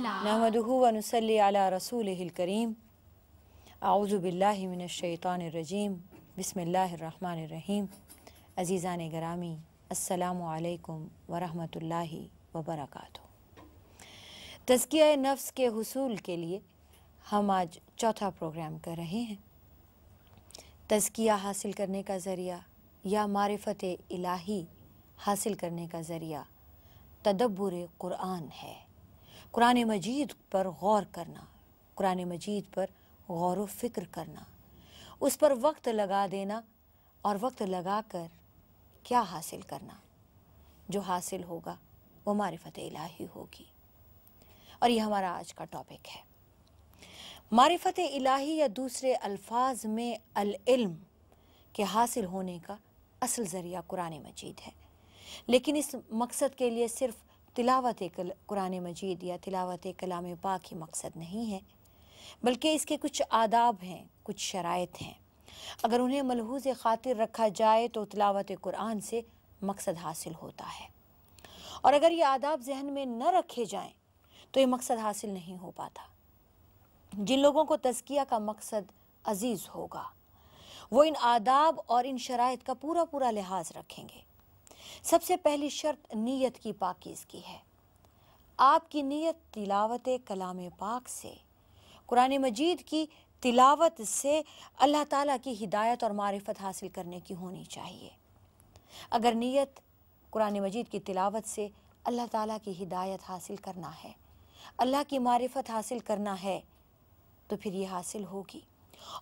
नमदूनसल्ला रसूल करीम आउज़बिल्लिमिनशैतरजीम बसमीम अज़ीज़ान गरामी असलकम वरहमल वबरक तज़किया नफ्स के हसूल के लिए हम आज चौथा प्रोग्राम कर रहे हैं तज़किया हासिल करने का ज़रिया या मारफत इलाही हासिल करने का ज़रिया तदब्बर क़ुरान है कुरान मजीद पर गौर करना कुरान मजीद पर गौर फिक्र करना उस पर वक्त लगा देना और वक्त लगा कर क्या हासिल करना जो हासिल होगा वो मारफत इलाही होगी और ये हमारा आज का टॉपिक है मारफत इलाही या दूसरे अल्फाज में इल्म के हासिल होने का असल ज़रिया कुरान मजीद है लेकिन इस मकसद के लिए सिर्फ तिलावत कल कुरान मजीद या तिलावत कलाम पाक ही मकसद नहीं है बल्कि इसके कुछ आदाब हैं कुछ शराइत हैं अगर उन्हें मलहूज खातिर रखा जाए तो तिलावत कुरान से मकसद हासिल होता है और अगर ये आदाब जहन में न रखे जाएं तो ये मकसद हासिल नहीं हो पाता जिन लोगों को तस्किया का मकसद अजीज़ होगा वो इन आदाब और इन शराइ का पूरा पूरा लिहाज रखेंगे सबसे पहली शर्त नीयत की की है आपकी नीयत तिलावत कलाम पाक से कुरान मजीद की तिलावत से अल्लाह ताला की हिदायत और मारिफत हासिल करने की होनी चाहिए अगर नीयत कुरान मजीद की तिलावत से अल्लाह ताला की हिदायत हासिल करना है अल्लाह की मारिफत हासिल करना है तो फिर ये हासिल होगी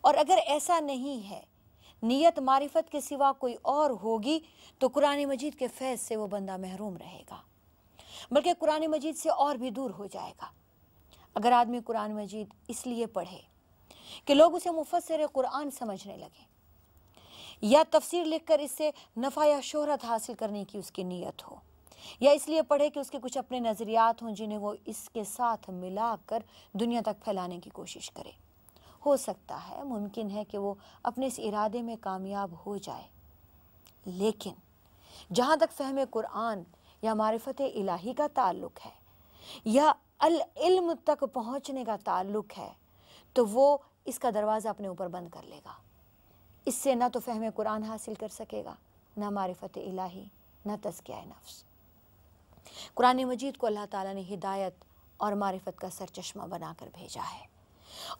और अगर ऐसा नहीं है नीयत मारिफत के सिवा कोई और होगी तो कुरान मजीद के फैज़ से वो बंदा महरूम रहेगा बल्कि कुरान मजीद से और भी दूर हो जाएगा अगर आदमी कुरान मजीद इसलिए पढ़े कि लोग उसे मुफसर कुरान समझने लगे या तफसीर लिखकर इससे नफ़ा या शोहरत हासिल करने की उसकी नीयत हो या इसलिए पढ़े कि उसके कुछ अपने नज़रियात हों जिन्हें वो इसके साथ मिलाकर दुनिया तक फैलाने की कोशिश करे हो सकता है मुमकिन है कि वो अपने इस इरादे में कामयाब हो जाए लेकिन जहाँ तक फहम कुरान या मारफत इलाही का ताल्लुक है या अल इल्म तक पहुँचने का ताल्लुक है तो वो इसका दरवाज़ा अपने ऊपर बंद कर लेगा इससे ना तो फहम कुरान हासिल कर सकेगा ना मारफत इलाही ना तस्किया नफ्स कुरान मजीद को अल्लाह ताला ने हिदायत और मारफत का सरचश्मा बनाकर भेजा है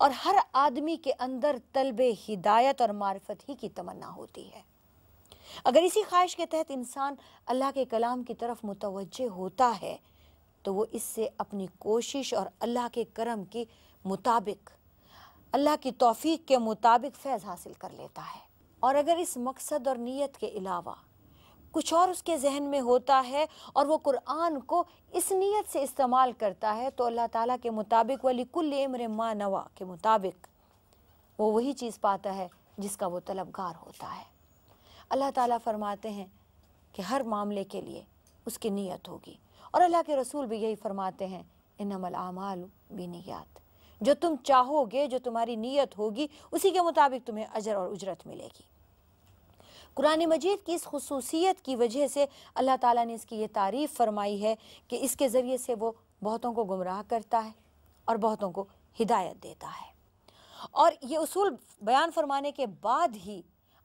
और हर आदमी के अंदर तलब हिदायत और मार्फत ही की तमन्ना होती है अगर इसी ख्वाहिश के तहत इंसान अल्लाह के कलाम की तरफ मुतवजह होता है तो वो इससे अपनी कोशिश और अल्लाह के करम के मुताबिक अल्लाह की तोफ़ी के मुताबिक फैज़ हासिल कर लेता है और अगर इस मकसद और नीयत के अलावा कुछ और उसके जहन में होता है और वो कुरान को इस नीयत से इस्तेमाल करता है तो अल्लाह ताला के मुताबिक वाली कुल इम्र मानवा के मुताबिक वो वही चीज़ पाता है जिसका वो तलबगार होता है अल्लाह ताला फरमाते हैं कि हर मामले के लिए उसकी नीयत होगी और अल्लाह के रसूल भी यही फरमाते हैं इन अमल आमाल बिनियात जो तुम चाहोगे जो तुम्हारी नीयत होगी उसी के मुताबिक तुम्हें अजर और उजरत मिलेगी कुरान मजीद की इस खसूसियत की वजह से अल्लाह ताला ने इसकी ये तारीफ़ फरमाई है कि इसके ज़रिए से वो बहुतों को गुमराह करता है और बहुतों को हिदायत देता है और ये असूल बयान फरमाने के बाद ही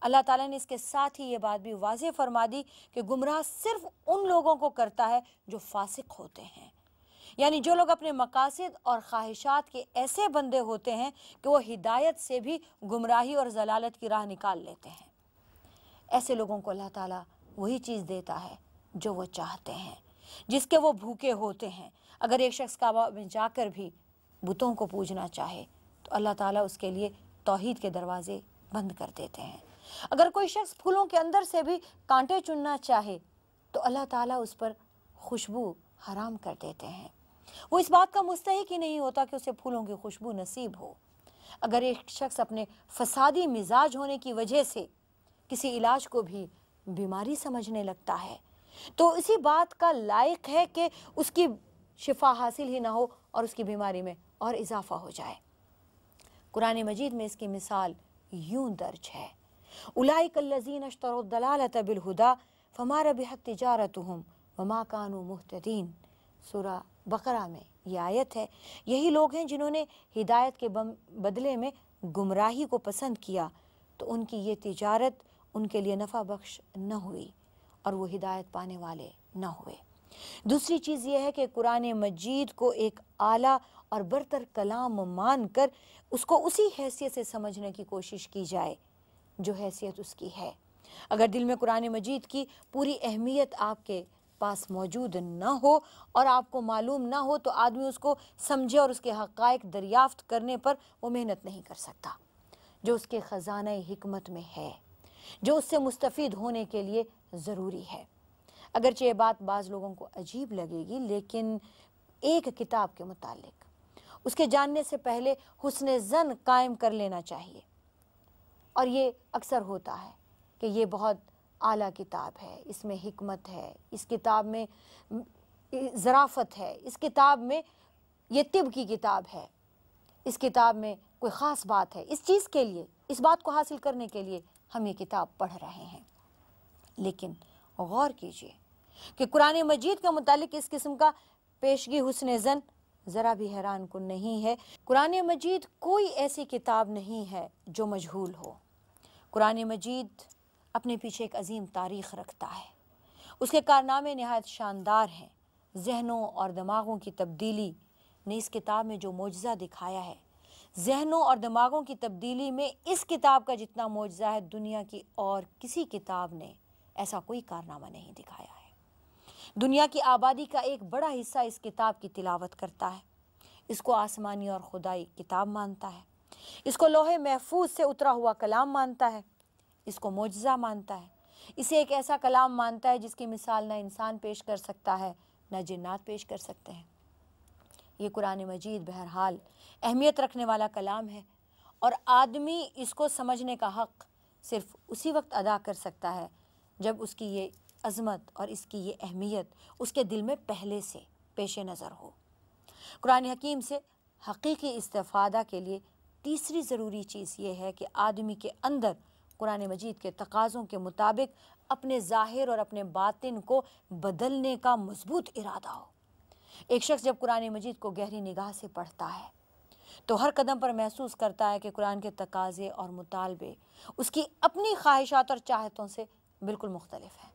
अल्लाह ताला ने इसके साथ ही ये बात भी वाज फरमा दी कि गुमराह सिर्फ उन लोगों को करता है जो फासिक होते हैं यानी जो लोग अपने मकासद और ख्वाहिशात के ऐसे बंदे होते हैं कि वो हिदायत से भी गुमराही और जलालत की राह निकाल लेते हैं ऐसे लोगों को अल्लाह ताला वही चीज़ देता है जो वो चाहते हैं जिसके वो भूखे होते हैं अगर एक शख्स काबा में जाकर भी बुतों को पूजना चाहे तो अल्लाह ताला उसके लिए तोहद के दरवाज़े बंद कर देते हैं अगर कोई शख्स फूलों के अंदर से भी कांटे चुनना चाहे तो अल्लाह ताली उस पर खुशबू हराम कर देते हैं वो इस बात का मुस्तक ही नहीं होता कि उसे फूलों की खुशबू नसीब हो अगर एक शख्स अपने फसादी मिजाज होने की वजह से किसी इलाज को भी बीमारी समझने लगता है तो इसी बात का लायक है कि उसकी शिफा हासिल ही ना हो और उसकी बीमारी में और इजाफा हो जाए कुरान मजीद में इसकी मिसाल यूं दर्ज है उलाइकल्लजीन अशतरदलालत बिलहुदा फमार बेहद तजारत हम वमा कानू मुहतदीन सुरा बकरा में यह आयत है यही लोग हैं जिन्होंने हिदायत के बदले में गुमराही को पसंद किया तो उनकी ये तजारत उनके लिए नफ़ा बख्श न हुई और वो हिदायत पाने वाले न हुए दूसरी चीज़ यह है कि कुरान मजीद को एक आला और बरतर कलाम मान कर उसको उसी हैसियत से समझने की कोशिश की जाए जो हैसियत उसकी है अगर दिल में कुरान मजीद की पूरी अहमियत आपके पास मौजूद ना हो और आपको मालूम ना हो तो आदमी उसको समझे और उसके हक़ दरियाफ्त करने पर वो मेहनत नहीं कर सकता जो उसके ख़जाना हमत में है जो उससे मुस्तफ़ होने के लिए ज़रूरी है अगरचे ये बात बाज़ लोगों को अजीब लगेगी लेकिन एक किताब के मुतालिक उसके जानने से पहले हुसन ज़न कायम कर लेना चाहिए और ये अक्सर होता है कि ये बहुत आला किताब है इसमें हमत है इस किताब में ज़राफ़त है इस किताब में ये तिब की किताब है इस किताब में कोई ख़ास बात है इस चीज़ के लिए इस बात को हासिल करने के लिए हम ये किताब पढ़ रहे हैं लेकिन गौर कीजिए कि कुरान मजीद के मतलब इस किस्म का पेशगी हुसन जन ज़रा भी हैरान कन नहीं है कुरान मजीद कोई ऐसी किताब नहीं है जो मजहूल हो कुरान मजीद अपने पीछे एक अजीम तारीख़ रखता है उसके कारनामे नहायत शानदार हैं जहनों और दिमागों की तब्दीली ने इस किताब में जो मुजज़ा दिखाया है जहनों और दिमागों की तब्दीली में इस किताब का जितना मुआजा है दुनिया की और किसी किताब ने ऐसा कोई कारनामा नहीं दिखाया है दुनिया की आबादी का एक बड़ा हिस्सा इस किताब की तिलावत करता है इसको आसमानी और खुदाई किताब मानता है इसको लोहे महफूज से उतरा हुआ कलाम मानता है इसको मुजजा मानता है इसे एक ऐसा कलाम मानता है जिसकी मिसाल ना इंसान पेश कर सकता है ना जिन्नात पेश कर सकते हैं ये कुरान मजीद बहरहाल अहमियत रखने वाला कलाम है और आदमी इसको समझने का हक़ सिर्फ़ उसी वक्त अदा कर सकता है जब उसकी ये अज़मत और इसकी ये अहमियत उसके दिल में पहले से पेश नज़र हो कुरान हकीम से हकीकी इस्तफादा के लिए तीसरी ज़रूरी चीज़ ये है कि आदमी के अंदर कुरान मजीद के तकाज़ों के मुताबिक अपने ज़ाहिर और अपने बातिन को बदलने का मजबूत इरादा हो एक शख्स जब कुरान मजीद को गहरी निगाह से पढ़ता है तो हर कदम पर महसूस करता है कि कुरान के तकाजे और मुतालबे उसकी अपनी ख्वाहिशात और चाहतों से बिल्कुल मुख्तलिफ हैं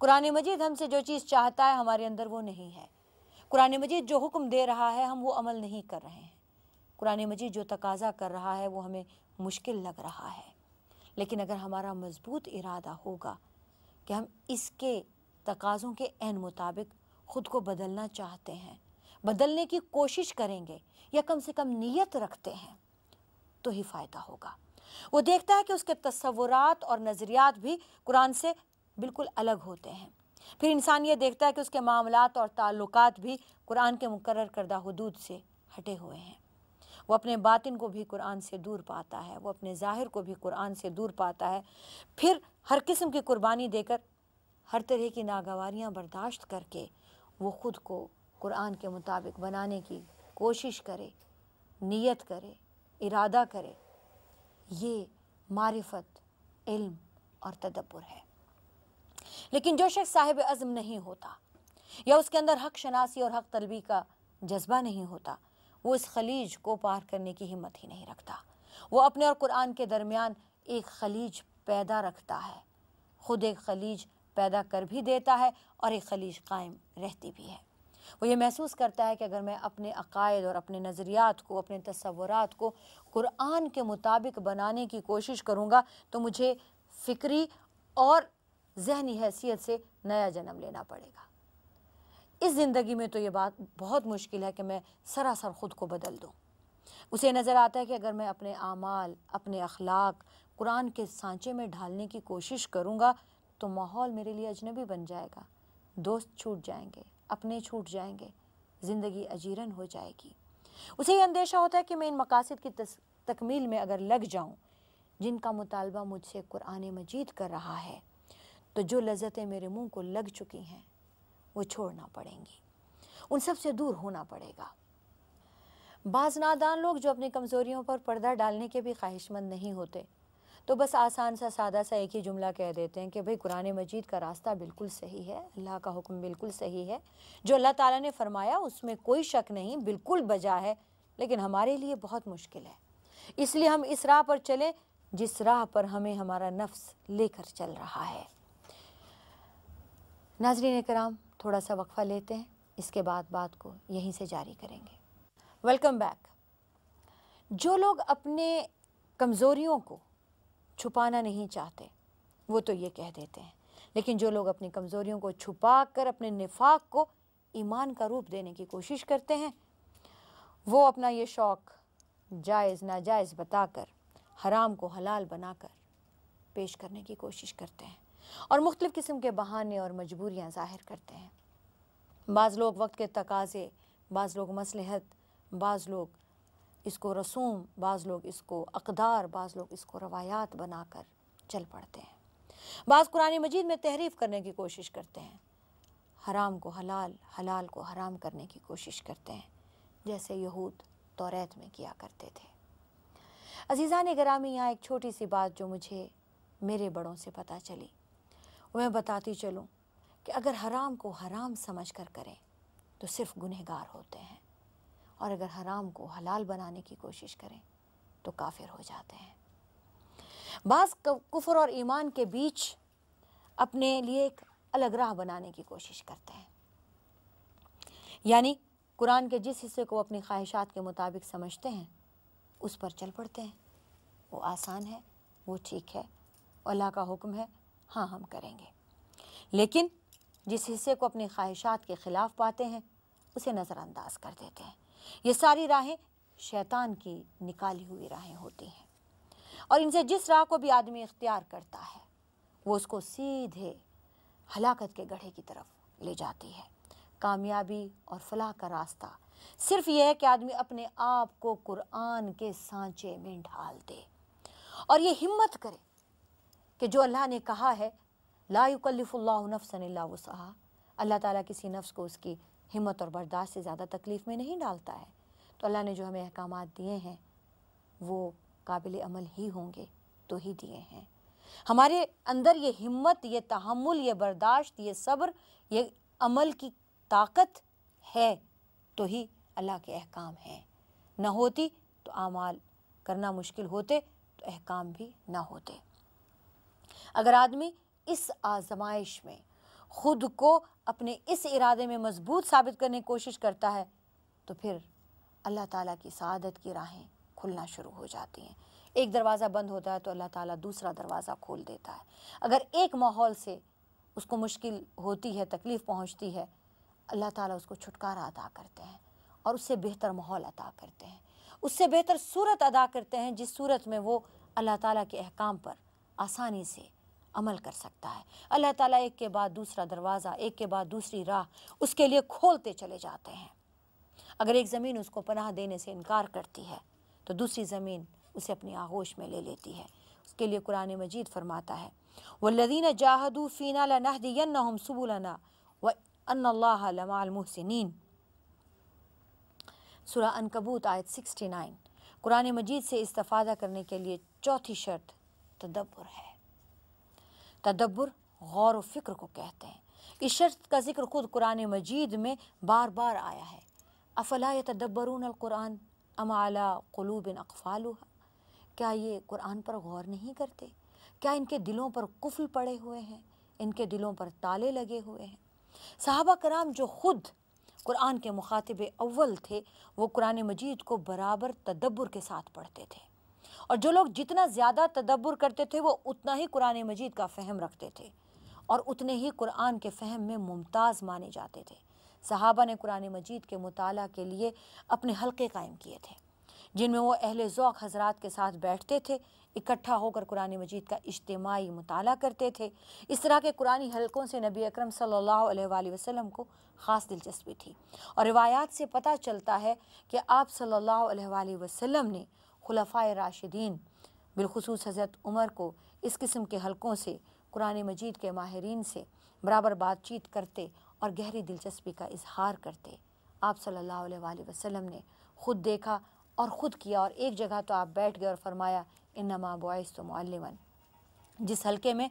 कुरान मजीद हमसे जो चीज़ चाहता है हमारे अंदर वो नहीं है कुरान मजीद जो हुक्म दे रहा है हम वो अमल नहीं कर रहे हैं कुरान मजीद जो तकाजा कर रहा है वो हमें मुश्किल लग रहा है लेकिन अगर हमारा मजबूत इरादा होगा कि हम इसके तकाज़ों के अन मुताबिक ख़ुद को बदलना चाहते हैं बदलने की कोशिश करेंगे या कम से कम नीयत रखते हैं तो ही फ़ायदा होगा वो देखता है कि उसके तस्वुरात और नज़रियात भी कुरान से बिल्कुल अलग होते हैं फिर इंसान ये देखता है कि उसके मामलात और ताल्लुकात भी कुरान के मुकर करदा हदूद से हटे हुए हैं वो अपने बातिन को भी कुरान से दूर पाता है वो अपने ज़ाहिर को भी कुरान से दूर पाता है फिर हर किस्म की कुर्बानी देकर हर तरह की नागवारियाँ बर्दाश्त करके वो ख़ुद को कुरान के मुताबिक बनाने की कोशिश करे नियत करे इरादा करे ये मारिफत इल्म और तदब्बर है लेकिन जो शख्स साहिब अज़म नहीं होता या उसके अंदर हक शनासी और हक तलबी का जज्बा नहीं होता वो इस खलीज को पार करने की हिम्मत ही नहीं रखता वो अपने और कुरान के दरमियान एक खलीज पैदा रखता है ख़ुद एक खलीज पैदा कर भी देता है और एक खलीज कायम रहती भी है वो ये महसूस करता है कि अगर मैं अपने अकायद और अपने नज़रियात को अपने तस्वुरात को क़ुरान के मुताबिक बनाने की कोशिश करूँगा तो मुझे फ़िक्री और जहनी हैसियत से नया जन्म लेना पड़ेगा इस ज़िंदगी में तो ये बात बहुत मुश्किल है कि मैं सरासर ख़ुद को बदल दूँ उसे नज़र आता है कि अगर मैं अपने आमाल अपने अखलाक कुरान के सांचे में ढालने की कोशिश करूँगा तो माहौल मेरे लिए अजनबी बन जाएगा दोस्त छूट जाएंगे अपने छूट जाएंगे ज़िंदगी अजीरन हो जाएगी उसे यह अंदेशा होता है कि मैं इन मकासद की तकमील में अगर लग जाऊँ जिनका मुतालबा मुझसे कुरान मजीद कर रहा है तो जो लज्जतें मेरे मुँह को लग चुकी हैं वो छोड़ना पड़ेंगी उन सब से दूर होना पड़ेगा बाज़ नादान लोग जो अपनी कमज़ोरियों पर पर्दा डालने के भी ख्वाहिशमंद नहीं होते तो बस आसान सा सादा सा एक ही जुमला कह देते हैं कि भाई कुरान मजीद का रास्ता बिल्कुल सही है अल्लाह का हुक्म बिल्कुल सही है जो अल्लाह ताला ने फरमाया उसमें कोई शक नहीं बिल्कुल बजा है लेकिन हमारे लिए बहुत मुश्किल है इसलिए हम इस राह पर चले जिस राह पर हमें हमारा नफ्स लेकर चल रहा है नाजरीन कराम थोड़ा सा वक्फ़ा लेते हैं इसके बाद बात को यहीं से जारी करेंगे वेलकम बैक जो लोग अपने कमज़ोरियों को छुपाना नहीं चाहते वो तो ये कह देते हैं लेकिन जो लोग अपनी कमज़ोरियों को छुपा कर अपने निफाक को ईमान का रूप देने की कोशिश करते हैं वो अपना ये शौक़ जायज़ नाजायज़ बताकर हराम को हलाल बनाकर पेश करने की कोशिश करते हैं और मुख्तलिफ़ किस्म के बहाने और मजबूरियाँ ज़ाहिर करते हैं बाज़ लोग वक्त के तकाज़े बाज़ लोग मसलहत बाज़ लोग इसको रसूम बाज़ लोग इसको अकदार बाज़ लोग इसको रवायात बनाकर चल पड़ते हैं बाज़ कुरान मजीद में तहरीफ करने की कोशिश करते हैं हराम को हलाल हलाल को हराम करने की कोशिश करते हैं जैसे यहूद तौरेत में किया करते थे अजीज़ा ने ग्रामी यहाँ एक छोटी सी बात जो मुझे मेरे बड़ों से पता चली वह बताती चलूँ कि अगर हराम को हराम समझ कर करें तो सिर्फ गुनहगार होते हैं और अगर हराम को हलाल बनाने की कोशिश करें तो काफिर हो जाते हैं बाज़ कुफर और ईमान के बीच अपने लिए एक अलग राह बनाने की कोशिश करते हैं यानी कुरान के जिस हिस्से को अपनी ख्वाहिशात के मुताबिक समझते हैं उस पर चल पड़ते हैं वो आसान है वो ठीक है अल्लाह का हुक्म है हाँ हम करेंगे लेकिन जिस हिस्से को अपनी ख्वाहिशात के ख़िलाफ़ पाते हैं उसे नज़रअंदाज कर देते हैं ये सारी राहें शैतान की निकाली हुई राहें होती हैं और इनसे जिस राह को भी आदमी इख्तियार करता है वो उसको सीधे हलाकत के गढ़े की तरफ ले जाती है कामयाबी और फलाह का रास्ता सिर्फ यह है कि आदमी अपने आप को कुरान के सांचे में ढाल दे और ये हिम्मत करे कि जो अल्लाह ने कहा है ला सन वसहा अल्लाह ताला किसी नफ्स को उसकी हिम्मत और बर्दाश्त से ज़्यादा तकलीफ़ में नहीं डालता है तो अल्लाह ने जो हमें अहकाम दिए हैं वो काबिल अमल ही होंगे तो ही दिए हैं हमारे अंदर ये हिम्मत ये तहमुल ये बर्दाश्त ये सब्र ये अमल की ताकत है तो ही अल्लाह के अहकाम हैं न होती तो आमाल करना मुश्किल होते तो अहकाम भी ना होते अगर आदमी इस आजमाइश में खुद को अपने इस इरादे में मजबूत साबित करने की कोशिश करता है तो फिर अल्लाह ताला की सदत की राहें खुलना शुरू हो जाती हैं एक दरवाज़ा बंद होता है तो अल्लाह ताला दूसरा दरवाज़ा खोल देता है अगर एक माहौल से उसको मुश्किल होती है तकलीफ़ पहुंचती है अल्लाह ताला उसको छुटकारा अदा करते हैं और उससे बेहतर माहौल अदा करते हैं उससे बेहतर सूरत अदा करते हैं जिस सूरत में वो अल्लाह ताला के अहकाम पर आसानी से अमल कर सकता है अल्लाह ताला एक के बाद दूसरा दरवाज़ा एक के बाद दूसरी राह उसके लिए खोलते चले जाते हैं अगर एक ज़मीन उसको पनाह देने से इनकार करती है तो दूसरी ज़मीन उसे अपनी आगोश में ले लेती है उसके लिए कुरान मजीद फरमाता है लदीन जाहदू फ़ीना लनहदीन सबूलना व अनमालमहसिन सुरा अनकबूत आयत 69 कुरान मजीद से इस्तफ़ादा करने के लिए चौथी शर्त तदब्बर है तदब्बर गौर फिक्र को कहते हैं इस शर्त का जिक्र खुद कुरान मजीद में बार बार आया है अफला तदब्बरून कुरान अमाला कलूबिन अकफ़ालू क्या ये कुरान पर गौर नहीं करते क्या इनके दिलों पर कुफल पड़े हुए हैं इनके दिलों पर ताले लगे हुए हैं साहबा कराम जो खुद कुरान के मुखातिब अव्वल थे वो कुरान मजीद को बराबर तदब्बर के साथ पढ़ते थे और जो लोग जितना ज़्यादा तदब्बर करते थे वो उतना ही कुरान मजीद का फ़हम रखते थे और उतने ही कुरान के फ़हम में मुमताज़ माने जाते थे सहाबा ने कुरान मजीद के मताल के लिए अपने हल्के कायम किए थे जिनमें वो अहल ओक़ हजरात के साथ बैठते थे इकट्ठा होकर कुरान मजीद का इज्तमाही मताल करते थे इस तरह के कुरानी हलकों से नबी अकरम सल्लल्लाहु अलैहि वसल्लम को ख़ास दिलचस्पी थी और रिवायात से पता चलता है कि आप सल्लल्लाहु अलैहि वसल्लम ने खुलफ़ा राशिदीन बिलखसूस हज़रत उमर को इस किस्म के हलकों से कुरान मजीद के माहरीन से बराबर बातचीत करते और गहरी दिलचस्पी का इजहार करते आप सल्ला वसम ने ख़ुद देखा और ख़ुद किया और एक जगह तो आप बैठ गए और फरमाया इन नमा बॉयस तो मल्लमन जिस हल्के में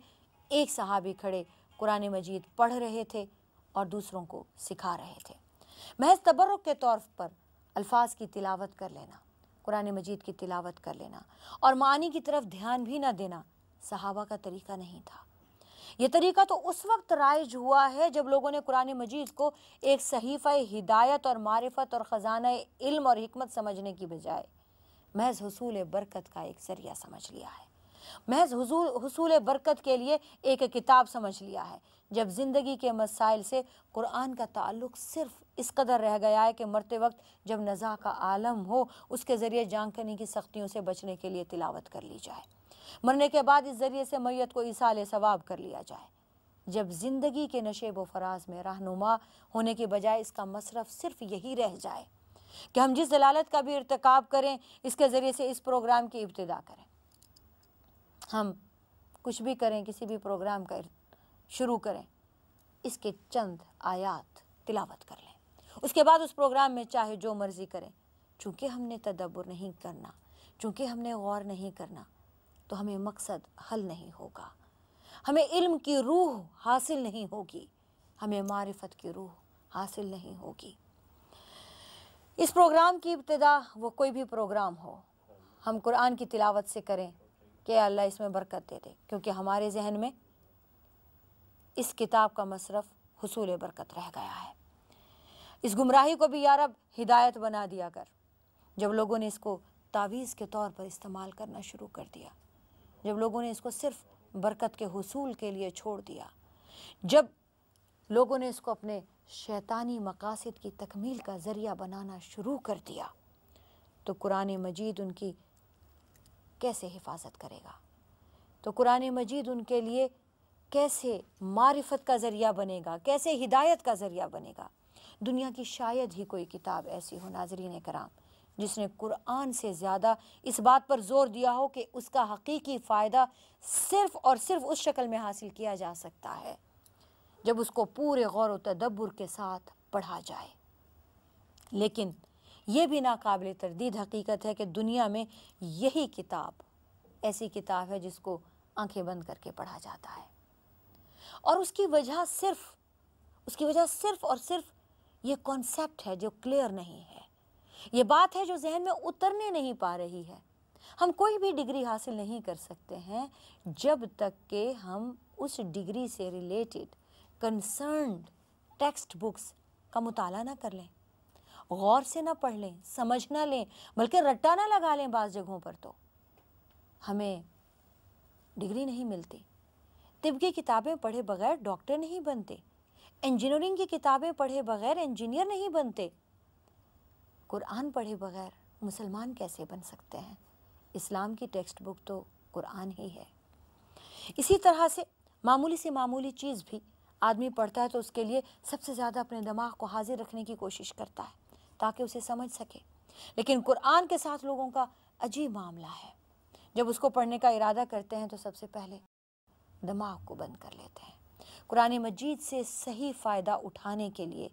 एक सहाबी खड़े कुरान मजीद पढ़ रहे थे और दूसरों को सिखा रहे थे महज तबरक के तौर पर अल्फाज की तिलावत कर लेना कुरान मजीद की तिलावत कर लेना और मानी की तरफ ध्यान भी ना देना सहाबा का तरीका नहीं था ये तरीका तो उस वक्त राइज हुआ है जब लोगों ने कुरान मजीद को एक सहीफ़ा हिदायत और मारफत और ख़जाना इल्म और हमत समझने की बजाय महज हसूल बरकत का एक जरिया समझ लिया है महज हसूल बरकत के लिए एक किताब समझ लिया है जब ज़िंदगी के मसाइल से कुरान का ताल्लुक सिर्फ इस कदर रह गया है कि मरते वक्त जब नज़ा का आलम हो उसके ज़रिए जानकनी की सख्तियों से बचने के लिए तिलावत कर ली जाए मरने के बाद इस ज़रिए से मैत को इसाल सवाब कर लिया जाए जब ज़िंदगी के नशेब व फराज में रहनुमा होने के बजाय इसका मसरफ सिर्फ यही रह जाए कि हम जिस दलालत का भी इरतकब करें इसके ज़रिए से इस प्रोग्राम की इब्तदा करें हम कुछ भी करें किसी भी प्रोग्राम का शुरू करें इसके चंद आयात तिलावत कर लें उसके बाद उस प्रोग्राम में चाहे जो मर्ज़ी करें चूँकि हमने तदब्बर नहीं करना चूँकि हमने गौर नहीं करना तो हमें मकसद हल नहीं होगा हमें इल्म की रूह हासिल नहीं होगी हमें मारिफत की रूह हासिल नहीं होगी इस प्रोग्राम की इब्तदा वो कोई भी प्रोग्राम हो हम कुरान की तिलावत से करें कि अल्लाह इसमें बरकत दे दे क्योंकि हमारे जहन में इस किताब का मशरफ हसूल बरकत रह गया है इस गुमराही को भी यारब हिदायत बना दिया कर जब लोगों ने इसको तावीज़ के तौर पर इस्तेमाल करना शुरू कर दिया जब लोगों ने इसको सिर्फ बरकत के हसूल के लिए छोड़ दिया जब लोगों ने इसको अपने शैतानी मकासद की तकमील का ज़रिया बनाना शुरू कर दिया तो कुरान मजीद उनकी कैसे हिफाजत करेगा तो कुरान मजीद उनके लिए कैसे मारिफत का ज़रिया बनेगा कैसे हिदायत का ज़रिया बनेगा दुनिया की शायद ही कोई किताब ऐसी हो नाजरीन कराम जिसने कुरान से ज़्यादा इस बात पर जोर दिया हो कि उसका हकीकी फ़ायदा सिर्फ़ और सिर्फ उस शक्ल में हासिल किया जा सकता है जब उसको पूरे गौर व तदब्बर के साथ पढ़ा जाए लेकिन ये भी नाकबिल तरदीद हकीकत है कि दुनिया में यही किताब ऐसी किताब है जिसको आंखें बंद करके पढ़ा जाता है और उसकी वजह सिर्फ उसकी वजह सिर्फ और सिर्फ ये कॉन्सेप्ट है जो क्लियर नहीं है ये बात है जो जहन में उतरने नहीं पा रही है हम कोई भी डिग्री हासिल नहीं कर सकते हैं जब तक के हम उस डिग्री से रिलेटेड कंसर्न टेक्स्ट बुक्स का मुताला ना कर लें गौर से ना पढ़ लें समझ ना लें बल्कि रट्टा ना लगा लें बाज़ जगहों पर तो हमें डिग्री नहीं मिलती तिब की किताबें पढ़े बगैर डॉक्टर नहीं बनते इंजीनियरिंग की किताबें पढ़े बगैर इंजीनियर नहीं बनते कुरान पढ़े बगैर मुसलमान कैसे बन सकते हैं इस्लाम की टेक्स्ट बुक तो कुरान ही है इसी तरह से मामूली से मामूली चीज़ भी आदमी पढ़ता है तो उसके लिए सबसे ज़्यादा अपने दिमाग को हाजिर रखने की कोशिश करता है ताकि उसे समझ सके लेकिन कुरान के साथ लोगों का अजीब मामला है जब उसको पढ़ने का इरादा करते हैं तो सबसे पहले दिमाग को बंद कर लेते हैं कुरान मजीद से सही फ़ायदा उठाने के लिए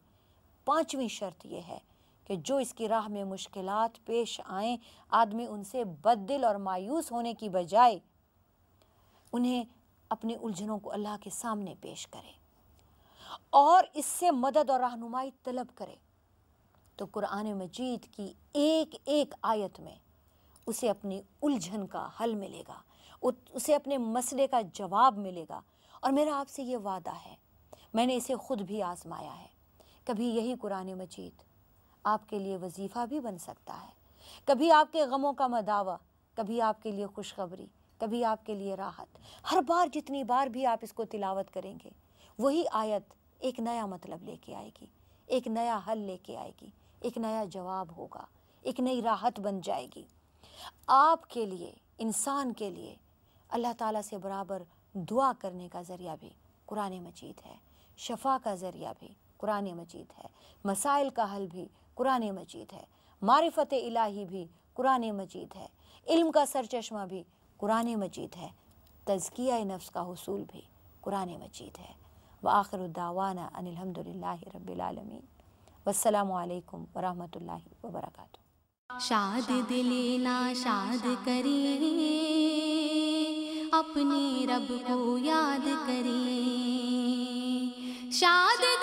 पाँचवीं शर्त यह है कि जो इसकी राह में मुश्किल पेश आएँ आदमी उनसे बददिल और मायूस होने की बजाय उन्हें अपनी उलझनों को अल्लाह के सामने पेश करे और इससे मदद और रहनुमाई तलब करे तो कुरान मजीद की एक एक आयत में उसे अपनी उलझन का हल मिलेगा उसे अपने मसले का जवाब मिलेगा और मेरा आपसे ये वादा है मैंने इसे खुद भी आजमाया है कभी यही कुरान मजीद आपके लिए वजीफ़ा भी बन सकता है कभी आपके गमों का मदावा कभी आपके लिए खुशखबरी कभी आपके लिए राहत हर बार जितनी बार भी आप इसको तिलावत करेंगे वही आयत एक नया मतलब लेके आएगी एक नया हल लेके आएगी एक नया जवाब होगा एक नई राहत बन जाएगी आपके लिए इंसान के लिए अल्लाह ताला से बराबर दुआ करने का ज़रिया भी कुरान मजीद है शफा का ज़रिया भी कुरान मजीद है मसाइल का हल भी कुरान मजीद है मारफ़त इलाही भी कुरान मजीद है इल्म का सरचश्मा भी कुरान मजीद है तज़किया नफ्स का हसूल भी कुरान मजीद है व आखिर दावाना अनिलहमदिल्ला रबालमीन वालकम वरहमल वबरक शाद दिलीला शाद करी अपने रब को याद करें शाद